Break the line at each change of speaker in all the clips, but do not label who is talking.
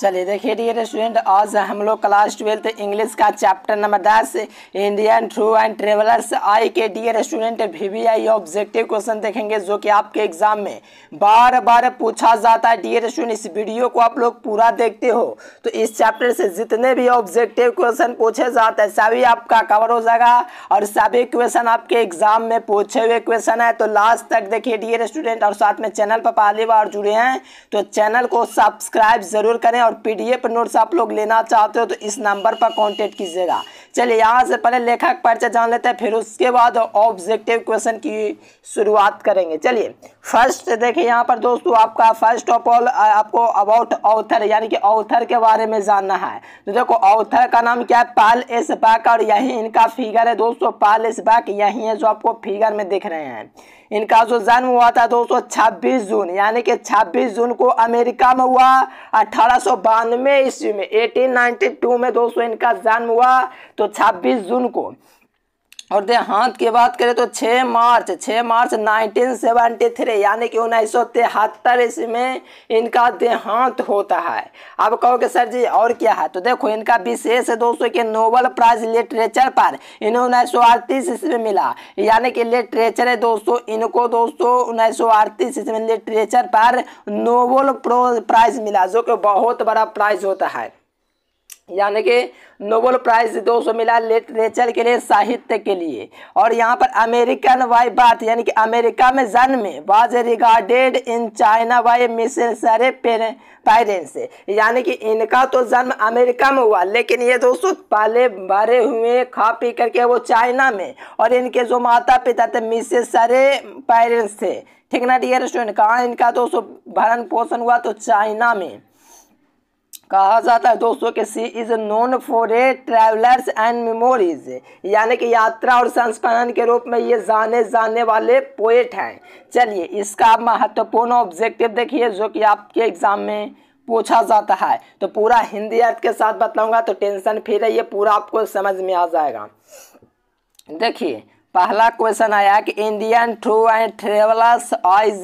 चलिए देखिए dear student आज हम लोग क्लास ट्वेल्थ इंग्लिश का चैप्टर नंबर दस Indian through and travellers eye के dear student V V I objective question देखेंगे जो कि आपके एग्जाम में बार बार पूछा जाता है डियर स्टूडेंट इस वीडियो को आप लोग पूरा देखते हो तो इस चैप्टर से जितने भी ऑब्जेक्टिव क्वेश्चन पूछे जाते हैं सभी आपका कवर हो जाएगा और सभी क्वेश्चन आपके एग्जाम में पूछे हुए क्वेश्चन है तो लास्ट तक देखिए डियर स्टूडेंट और साथ में चैनल पर पहली बार जुड़े हैं तो चैनल को सब्सक्राइब जरूर करें और पीडीएफ नोट्स आप लोग लेना चाहते हो तो इस नंबर पर कॉन्टेक्ट कीजिएगा चलिए यहाँ से पहले लेखक परिचय जान लेते हैं फिर उसके बाद ऑब्जेक्टिव क्वेश्चन की शुरुआत करेंगे चलिए फर्स्ट देखिए यहाँ पर दोस्तों आपका फर्स्ट ऑफ ऑल आपको अबाउट ऑथर यानी कि ऑथर के बारे में जानना है तो देखो ऑथर का नाम क्या है पाल एस बैक और यही इनका फिगर है दोस्तों पाल एस बैक यही है जो आपको फिगर में दिख रहे हैं इनका जो जन्म हुआ था दोस्तों छब्बीस जून यानी कि छब्बीस जून को अमेरिका में हुआ अठारह सौ ईस्वी में टू में दोस्तों इनका जन्म हुआ तो छब्बीस जून को और देहांत की बात करें तो 6 मार्च 6 मार्च 1973 यानी कि उन्नीस सौ तिहत्तर में इनका देहांत होता है अब कहोगे सर जी और क्या है तो देखो इनका विशेष दोस्तों कि नोबल प्राइज लिटरेचर पर इन्हें उन्नीस सौ अड़तीस ईस्वी में मिला यानी कि लिटरेचर है दोस्तों इनको दोस्तों उन्नीस सौ अड़तीस ईस्वी में लिटरेचर पर नोबल प्राइज मिला जो कि बहुत बड़ा प्राइज होता है यानी कि नोबल प्राइज 200 मिला लिटरेचर के लिए साहित्य के लिए और यहाँ पर अमेरिकन वाई बात यानी कि अमेरिका में जन्म was regarded in China by missionary parents यानी कि इनका तो जन्म अमेरिका में हुआ लेकिन ये दोस्तों पहले भरे हुए खा पी करके वो चाइना में और इनके जो माता पिता थे मिशनरी पेरेंट्स थे ठीक ना डियर स्टूडेंट कहाँ इनका दोस्तों भरण पोषण हुआ तो चाइना में कहा जाता है दोस्तों कि she is known for a travellers and memories यानी कि यात्रा और संस्करण के रूप में ये जाने जाने वाले पोएट हैं चलिए इसका महत्वपूर्ण ऑब्जेक्टिव देखिए जो कि आपके एग्जाम में पूछा जाता है तो पूरा हिंदी अर्थ के साथ बताऊंगा तो टेंशन फ्री रहिए पूरा आपको समझ में आ जाएगा देखिए पहला क्वेश्चन आया कि Indian through and travellers eyes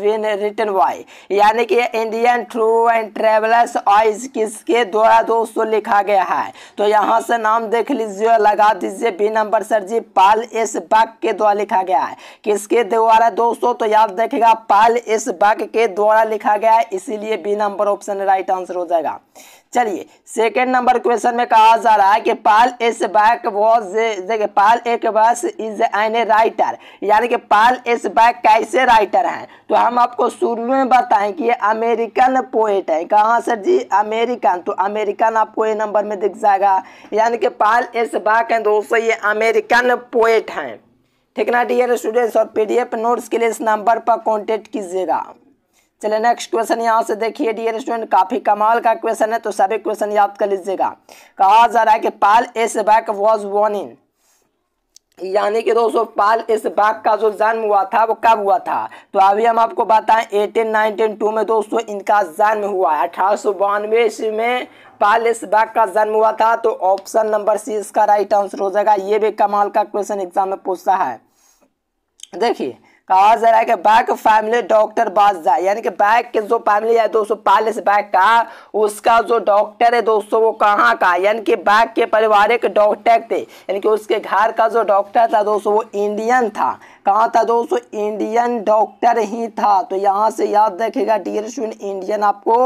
been written by यानी कि Indian through and travellers eyes किसके द्वारा दोस्तों लिखा गया है तो यहाँ से नाम देख लीजिए लगा दीजिए B number sir ji Pearl S Buck के द्वारा लिखा गया है किसके द्वारा दोस्तों तो याद देखेगा पाल एस बाग के द्वारा लिखा गया है इसीलिए B number option right answer हो जाएगा चलिए सेकेंड नंबर क्वेश्चन में कहा जा रहा है कि Pearl S Buck was Pearl S Buck is an a writer यानी कि पाल एस बैक कैसे राइटर हैं तो हम आपको शुरू में बताएं कि ये अमेरिकन पोएट है कहाँ सर जी अमेरिकन तो अमेरिकन आपको ये नंबर में दिख जाएगा यानी कि पाल एस बैक हैं दोस्तों ये अमेरिकन पोएट हैं ठीक ना डियर स्टूडेंट्स और पी नोट्स के लिए इस नंबर पर कॉन्टेक्ट कीजिएगा चले नेक्स्ट क्वेश्चन यहाँ से देखिए डियर स्टूडेंट काफ़ी कमाल का क्वेश्चन है तो सभी क्वेश्चन याद कर लीजिएगा कहा जा रहा है कि पाल एस बैक वॉज वॉन इन यानी कि दोस्तों पाल इस बाग का जो जन्म हुआ था वो कब हुआ था तो अभी हम आपको बताएं 1892 में दोस्तों इनका जन्म हुआ है अठारह सौ ईस्वी में पाल इस बाग का जन्म हुआ था तो ऑप्शन नंबर सी इसका राइट आंसर हो जाएगा ये भी कमाल का क्वेश्चन एग्जाम में पूछता है देखिए कहा जा रहा है कि बैक फैमिली डॉक्टर बाजा यानी कि बैक के जो फैमिली है दोस्तों पैलेस बैक का उसका जो डॉक्टर है दोस्तों वो कहाँ का यानी कि बैक के पारिवारिक डॉक्टर थे यानी कि उसके घर का जो डॉक्टर था दोस्तों वो इंडियन था कहाँ था दोस्तों इंडियन डॉक्टर ही था तो यहाँ से याद रखेगा डियर स्टूडेंट इंडियन आपको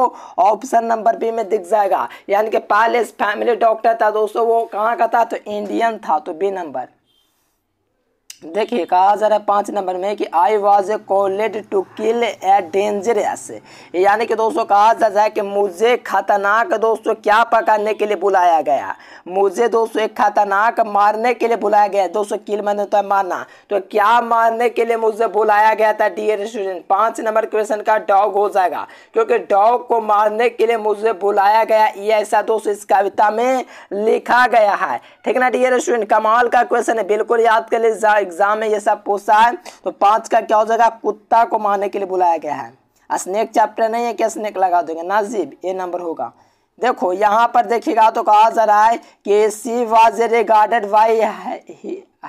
ऑप्शन नंबर बी में दिख जाएगा यानी कि पैलेस फैमिली डॉक्टर था दोस्तों वो कहाँ का था तो इंडियन था तो बी नंबर देखिए कहा जा रहा है पाँच नंबर में कि I was a called to kill a dangerous यानी कि दोस्तों कहा जा रहा है कि मुझे खतरनाक दोस्तों क्या पकड़ने के लिए बुलाया गया मुझे दोस्तों एक खतरनाक मारने के लिए बुलाया गया दोस्तों किल मैंने तो मारना तो क्या मारने के लिए मुझे बुलाया गया था डियर स्टूडेंट पाँच नंबर क्वेश्चन का डॉग हो जाएगा क्योंकि डॉग को मारने के लिए मुझे बुलाया गया ये ऐसा दोस्तों इस कविता में लिखा गया है ठीक है ना डियर स्टूडेंट कमाल का क्वेश्चन है बिल्कुल याद कर लीजिए एग्जाम में ये सब पूछा है तो पाँच का क्या हो जाएगा कुत्ता को मारने के लिए बुलाया गया है स्नेक चैप्टर नहीं है कि स्नेक लगा दोगे नाजीब ए नंबर होगा देखो यहाँ पर देखिएगा तो कहा जा रहा है कि she was regarded by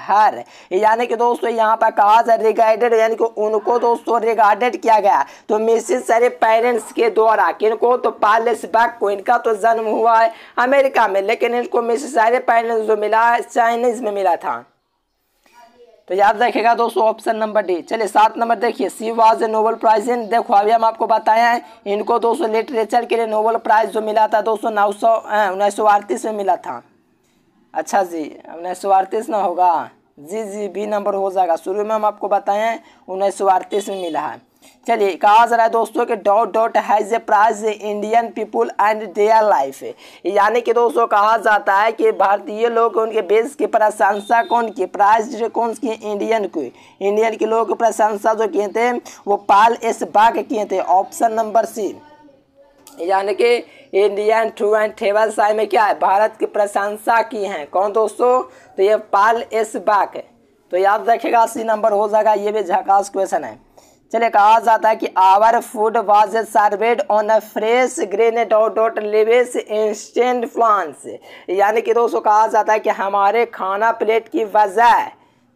her यानी कि दोस्तों यहाँ पर कहा जा रिगार्डेड यानी कि उनको दोस्तों रिगार्डेड किया गया तो मिसिस सारे पेरेंट्स के द्वारा किनको तो पालिस बैक को इनका तो जन्म हुआ है अमेरिका में लेकिन इनको मिसिस सारे पेरेंट्स जो मिला है चाइनीज में मिला था तो याद रखेगा दोस्तों ऑप्शन नंबर डी चलिए सात नंबर देखिए she was a Nobel prize in देखो अभी हम आपको बताया है इनको दोस्तों लिटरेचर के लिए नोबल प्राइज जो मिला था दोस्तों नौ सौ उन्नीस में मिला था अच्छा जी उन्नीस ना होगा जी जी बी नंबर हो जाएगा शुरू में हम आपको बताएं उन्नीस में मिला है चलिए कहा जा रहा है दोस्तों कि dot dot has a prize Indian people and their life यानी कि दोस्तों कहा जाता है कि भारतीय लोग उनके बेस की प्रशंसा कौन की प्राइज कौन की इंडियन को इंडियन के लोग प्रशंसा जो किए थे वो पाल एस बाग किए थे ऑप्शन नंबर सी यानी कि Indian through and travel eyes में क्या है भारत की प्रशंसा की है कौन दोस्तों तो ये पाल एस बाग तो याद रखेगा अस्सी नंबर हो जाएगा ये भी झकास क्वेश्चन है चले कहा जाता है कि our food was served on a fresh green dot dot leaves instant flans यानी कि दोस्तों कहा जाता है कि हमारे खाना प्लेट की वजह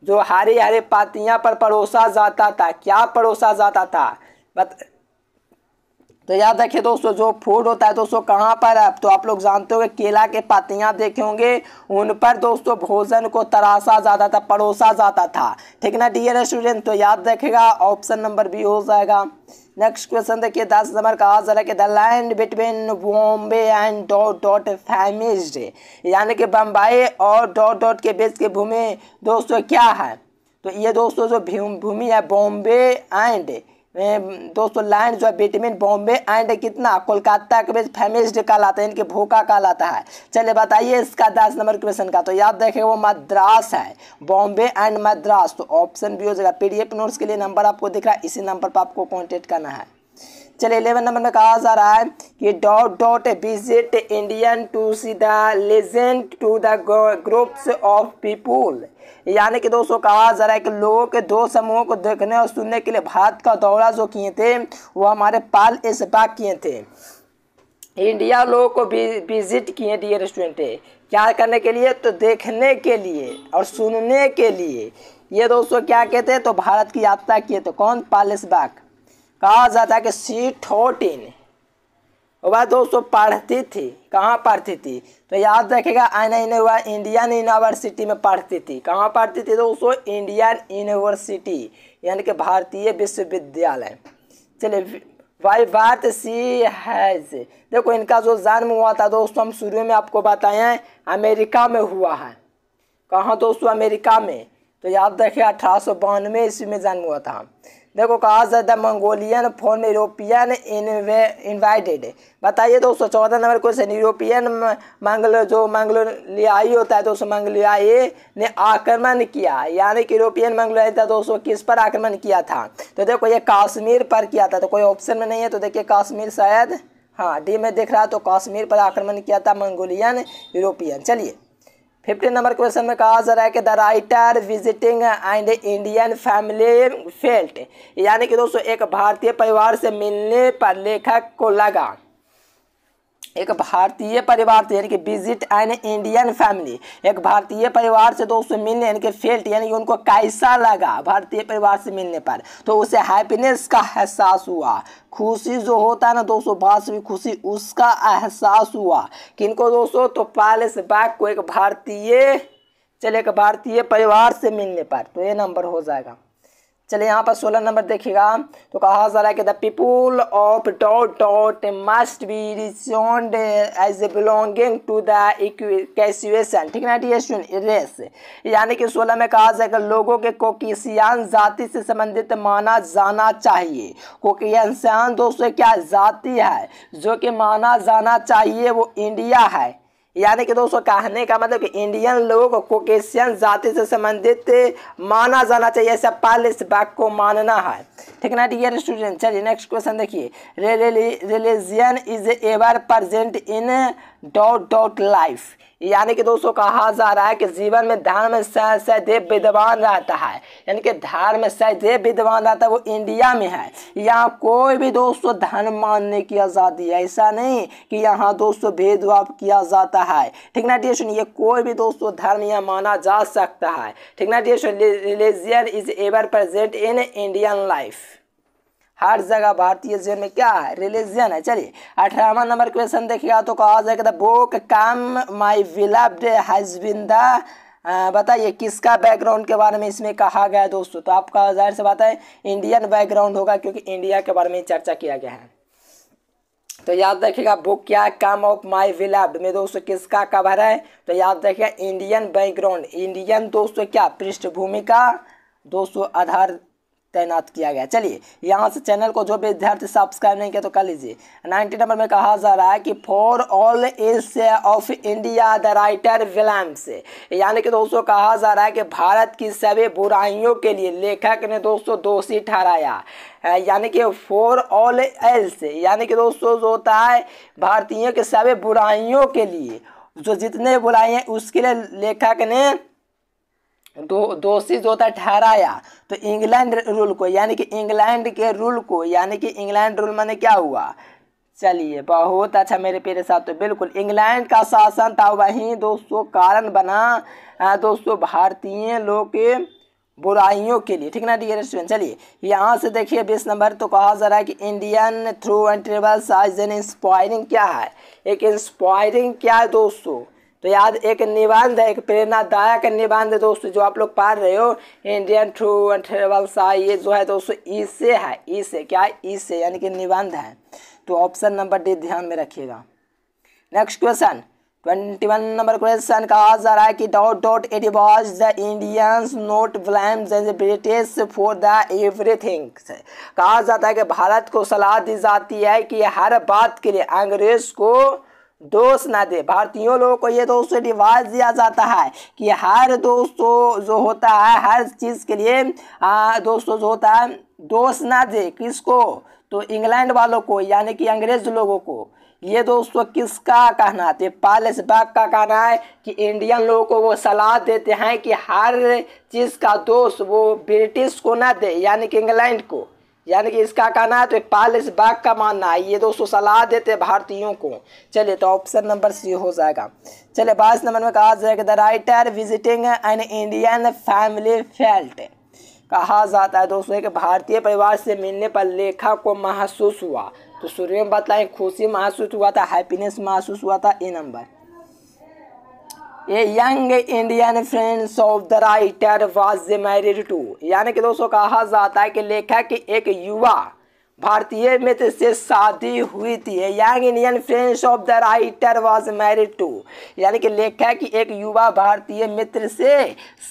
जो हरी हरी पत्तियाँ पर परोसा जाता था क्या परोसा जाता था बत तो याद रखिए दोस्तों जो फूड होता है दोस्तों कहाँ पर है तो आप लोग जानते होंगे केला के पत्तियाँ देखे होंगे उन पर दोस्तों भोजन को तराशा जाता था परोसा जाता था ठीक ना डियर स्टूडेंट तो याद रखेगा ऑप्शन नंबर बी हो जाएगा नेक्स्ट क्वेश्चन देखिए दस नंबर का आज है कि the land between Bombay and dot dot famished यानी कि बम्बई और डॉट डॉट के बीच की भूमि दोस्तों क्या है तो ये दोस्तों जो भूमि है बॉम्बे एंड दोस्तों लैंड जो है बेटमिन बॉम्बे एंड कितना कोलकाता के बीच फेमिस्ड कहलाता है इनके भूखा कहलाता है चलिए बताइए इसका दस नंबर क्वेश्चन का तो याद देखें वो मद्रास है बॉम्बे एंड मद्रास तो ऑप्शन भी हो जाएगा पीडीएफ नोट्स के लिए नंबर आपको दिख रहा है इसी नंबर पर आपको कॉन्टेक्ट करना है चले इलेवन नंबर में कहा जा रहा है कि dot dot visit Indian to see the legend to the groups of people यानी कि दोस्तों कहा जा रहा है कि लोगों के दो समूहों को देखने और सुनने के लिए भारत का दौरा जो किए थे वो हमारे पाल इस बाग किए थे इंडिया लोगों को विजिट किए थे रेस्टोरेंट क्या करने के लिए तो देखने के लिए और सुनने के लिए ये दोस्तों क्या कहते हैं तो भारत की यात्रा किए थे कौन पालिस बाग कहा जाता है कि सी थोटीन वो दोस्तों पढ़ती थी कहाँ पढ़ती थी तो याद रखेगा आई नहीं हुआ इंडियन यूनिवर्सिटी में पढ़ती थी कहाँ पढ़ती थी दोस्तों इंडियन यूनिवर्सिटी यानी कि भारतीय विश्वविद्यालय चलिए वाई बात सी हैज देखो इनका जो जन्म हुआ था दोस्तों हम शुरू में आपको बताएं अमेरिका में हुआ है कहाँ दोस्तों अमेरिका में तो याद रखिए अठारह सौ बानवे ईस्वी में जन्म हुआ था देखो कहा the Mongolian form European invited बताइए दोस्तों चौदह नंबर क्वेश्चन यूरोपियन मंगल जो मंगलोलियाई होता है दोस्तों मंगलियाई ने आक्रमण किया यानी कि यूरोपियन मंगलियाई था दोस्तों किस पर आक्रमण किया था तो देखो ये कश्मीर पर किया था तो कोई ऑप्शन में नहीं है तो देखिए कश्मीर शायद हाँ डी में देख रहा तो कश्मीर पर आक्रमण किया था मंगोलियन यूरोपियन चलिए फिफ्टीन नंबर क्वेश्चन में कहा जा रहा है कि the writer visiting and Indian family felt यानी कि दोस्तों एक भारतीय परिवार से मिलने पर लेखक को लगा एक भारतीय परिवार से यानी कि विजिट एन इंडियन फैमिली एक भारतीय परिवार से दोस्तों मिलने यानी कि फेल्ट यानी कि उनको कैसा लगा भारतीय परिवार से मिलने पर तो उसे हैप्पीनेस का एहसास हुआ खुशी जो होता है ना दोस्तों वास्तविक खुशी उसका एहसास हुआ किनको दोस्तों तो पैलेस बैग को एक भारतीय चले एक भारतीय परिवार से मिलने पर तो ये नंबर हो जाएगा चलिए यहाँ पर सोलह नंबर देखिएगा तो कहा जा रहा है कि the people of dot dot must be rejoined as belonging to the ठीक है ना रेस यानी कि सोलह में कहा जाएगा लोगों के कोकिसियान जाति से संबंधित माना जाना चाहिए कोकिसियान दोस्तों क्या जाति है जो कि माना जाना चाहिए वो इंडिया है यानी कि दोस्तों कहने का मतलब कि इंडियन लोगों को कोकेशियन जाति से संबंधित माना जाना चाहिए ऐसा पहले इस बात को मानना है ठीक ना डियर स्टूडेंट चलिए नेक्स्ट क्वेश्चन देखिए religion is ever present in dot dot life यानी कि दोस्तों कहा जा रहा है कि जीवन में धर्म सहदेव विद्वान रहता है यानी कि धर्म सहदेव विद्वान रहता है वो इंडिया में है यहाँ कोई भी दोस्तों धर्म मानने की आज़ादी है ऐसा नहीं कि यहाँ दोस्तों भेदभाव किया जाता है ठीक ना डियर सुनिए कोई भी दोस्तों धर्म यहाँ माना जा सकता है ठीक ना सुन religion is ever present in Indian life हर जगह भारतीय जीवन में क्या है रिलीजन है चलिए अठारहवा नंबर क्वेश्चन देखिएगा तो कहा जाएगा the book come my beloved has been the बताइए किसका बैकग्राउंड के बारे में इसमें कहा गया है दोस्तों तो आपका जाहिर से बात है इंडियन बैकग्राउंड होगा क्योंकि इंडिया के बारे में चर्चा किया गया है तो याद रखिएगा बुक क्या है कम ऑफ माई विलव्ड में दोस्तों किसका कवर है तो याद रखिएगा इंडियन बैकग्राउंड इंडियन दोस्तों क्या पृष्ठभूमि का दोस्तों आधार तैनात किया गया चलिए यहाँ से चैनल को जो भी विद्यार्थी सब्सक्राइब नहीं किया तो कर लीजिए नाइन्टी नंबर में कहा जा रहा है कि for all is of India the writer Williams यानी कि दोस्तों कहा जा रहा है कि भारत की सभी बुराइयों के लिए लेखक ने दोस्तों दोषी ठहराया यानी कि फॉर ऑल एल्स यानी कि दोस्तों जो होता है भारतीयों के सभी बुराइयों के लिए जो जितने बुराई हैं उसके लिए लेखक ने दो दोषी जो था ठहराया तो इंग्लैंड रूल को यानी कि इंग्लैंड के रूल को यानी कि इंग्लैंड रूल मैंने क्या हुआ चलिए बहुत अच्छा मेरे प्यारे साथ तो बिल्कुल इंग्लैंड का शासन था वहीं दोस्तों कारण बना दोस्तों भारतीय लोग के बुराइयों के लिए ठीक ना डियर स्टूडेंट चलिए यहाँ से देखिए बीस नंबर तो कहा जा रहा है कि Indian through and travels as an inspiring क्या है एक इंस्पायरिंग क्या है दोस्तों तो याद एक निबंध एक प्रेरणादायक निबंध दोस्तों जो आप लोग पढ़ रहे हो इंडियन ट्रू ट्रेवल्स आई ये जो है दोस्तों इससे है इससे क्या इससे यानी कि निबंध है तो ऑप्शन नंबर डी ध्यान में रखिएगा next question twenty one number question कहा जा रहा है कि dot dot it was the Indians not blame British for the everything कहा जाता है कि भारत को सलाह दी जाती है कि हर बात के लिए अंग्रेज को दोष ना दे भारतीयों लोगों को ये दोस्त रिवाज दिया जाता है कि हर दोस्तों जो होता है हर चीज़ के लिए दोस्तों जो होता है दोष ना दे किसको तो इंग्लैंड वालों को यानी कि अंग्रेज लोगों को ये दोस्तों किसका कहना है तो पालस बाग का कहना है कि इंडियन लोगों को वो सलाह देते हैं कि हर चीज़ का दोष वो ब्रिटिश को ना दे यानी कि इंग्लैंड को यानी कि इसका कहना है तो पाल इस बाग का मानना है ये दोस्तों सलाह देते भारतीयों को चलिए तो ऑप्शन नंबर सी हो जाएगा चलिए बाईस नंबर में कहा जाएगा the writer visiting an Indian family felt कहा जाता है दोस्तों एक भारतीय परिवार से मिलने पर लेखक को महसूस हुआ तो शुरू में बताएं खुशी महसूस हुआ था हैप्पीनेस महसूस हुआ था ए नंबर ये young Indian friends of the writer was married to यानी कि दोस्तों कहा जाता है कि लेखक की एक युवा भारतीय मित्र से शादी हुई थी young Indian friends of the writer was married to यानी कि लेखक की एक युवा भारतीय मित्र से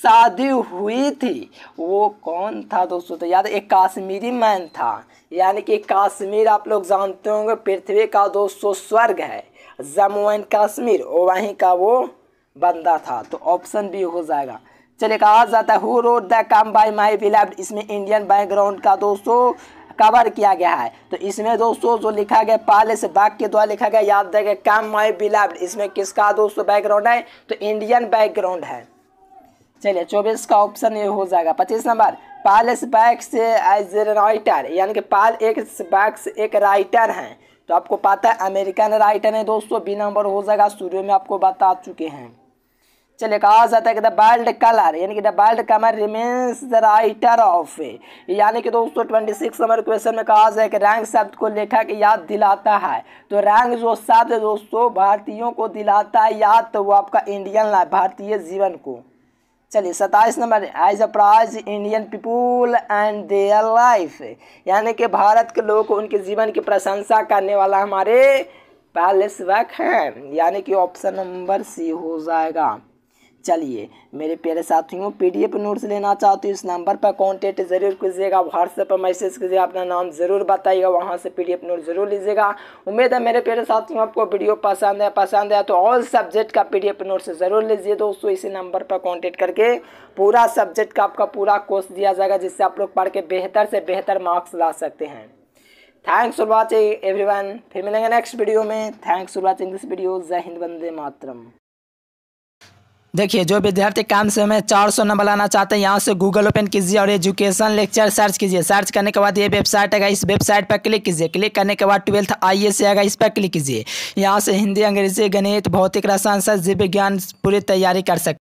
शादी हुई थी वो कौन था दोस्तों तो याद एक काश्मीरी मैन था यानी कि काश्मीर आप लोग जानते होंगे पृथ्वी का दोस्तों स्वर्ग है जम्मू एंड कश्मीर वहीं का वो बंदा था तो ऑप्शन बी हो जाएगा चलिए कहा जाता है who wrote the come by my beloved इसमें इंडियन बैकग्राउंड का दोस्तों कवर किया गया है तो इसमें दोस्तों जो लिखा गया पहले से बाग के द्वारा लिखा गया याद रहेगा कम माई बिलव्ड इसमें किसका दोस्तों बैकग्राउंड है तो इंडियन बैकग्राउंड है चलिए चौबीस का ऑप्शन ये हो जाएगा पच्चीस नंबर पालस से एज राइटर यानी कि पाल एक से एक राइटर हैं तो आपको पता है अमेरिकन राइटर हैं दोस्तों बी नंबर हो जाएगा शुरू में आपको बता चुके हैं चलिए कहा जाता है कि द वर्ल्ड कलर यानी कि the world colour remains the writer of यानी कि दोस्तों ट्वेंटी सिक्स नंबर क्वेश्चन में कहा जाए कि रैंक शब्द को लेखक याद दिलाता है तो रैंक जो शब्द दोस्तों भारतीयों को दिलाता है याद तो वो आपका इंडियन लाइफ भारतीय जीवन को चलिए सत्ताईस number as a prize Indian people and their life यानी कि भारत के लोग उनके जीवन की प्रशंसा करने वाला हमारे पैलेस वैक हैं यानी कि ऑप्शन नंबर सी हो जाएगा चलिए मेरे प्यारे साथियों पीडीएफ नोट्स लेना चाहते हो इस नंबर पर कांटेक्ट जरूर कीजिएगा व्हाट्सएप पर मैसेज कीजिएगा अपना नाम ज़रूर बताइएगा वहाँ से पीडीएफ नोट जरूर लीजिएगा उम्मीद है मेरे प्यारे साथियों आपको वीडियो पसंद है पसंद है तो ऑल सब्जेक्ट का पीडीएफ नोट्स ज़रूर लीजिए दोस्तों इसी नंबर पर कॉन्टेक्ट करके पूरा सब्जेक्ट का आपका पूरा कोर्स दिया जाएगा जिससे आप लोग पढ़ के बेहतर से बेहतर मार्क्स ला सकते हैं थैंक्स फॉर वॉचिंग एवरी फिर मिलेंगे नेक्स्ट वीडियो में thanks for watching this video जय हिंद वंदे मातरम देखिए जो विद्यार्थी काम से में चार सौ नंबर लाना चाहते हैं यहाँ से गूगल ओपन कीजिए और एजुकेशन लेक्चर सर्च कीजिए सर्च करने के बाद ये वेबसाइट आएगा इस वेबसाइट पर क्लिक कीजिए क्लिक करने के बाद ट्वेल्थ आई ए आएगा इस पर क्लिक कीजिए यहाँ से हिंदी अंग्रेजी गणित भौतिक रसायन सर जीव विज्ञान पूरी तैयारी कर सकते